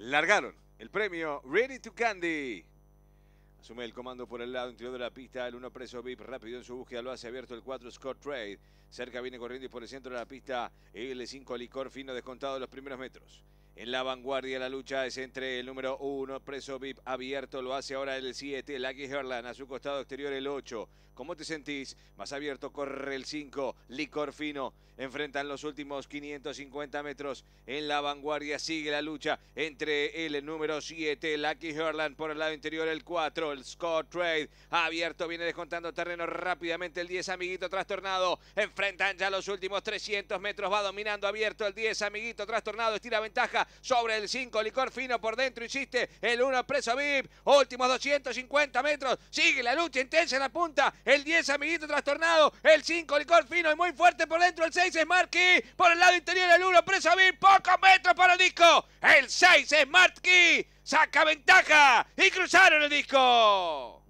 largaron el premio Ready to Candy. Asume el comando por el lado interior de la pista. El 1 preso VIP rápido en su búsqueda. Lo hace abierto el 4 Scott Trade. Cerca viene corriendo y por el centro de la pista. El 5 Licor fino descontado de los primeros metros. En la vanguardia la lucha es entre el número 1, Preso VIP abierto, lo hace ahora el 7, Lucky Herland, a su costado exterior el 8. ¿Cómo te sentís? Más abierto corre el 5, Licor Fino. Enfrentan los últimos 550 metros. En la vanguardia sigue la lucha entre el número 7, Lucky Herland, por el lado interior el 4, el Scott Trade. Abierto viene descontando terreno rápidamente el 10, Amiguito Trastornado. Enfrentan ya los últimos 300 metros, va dominando abierto el 10, Amiguito Trastornado, estira ventaja sobre el 5, licor fino por dentro, hiciste el 1, preso VIP, últimos 250 metros, sigue la lucha intensa en la punta, el 10, amiguito trastornado, el 5, licor fino y muy fuerte por dentro, el 6 Smart Key. por el lado interior el 1, preso VIP, pocos metros para el disco, el 6 Smart Key, saca ventaja y cruzaron el disco.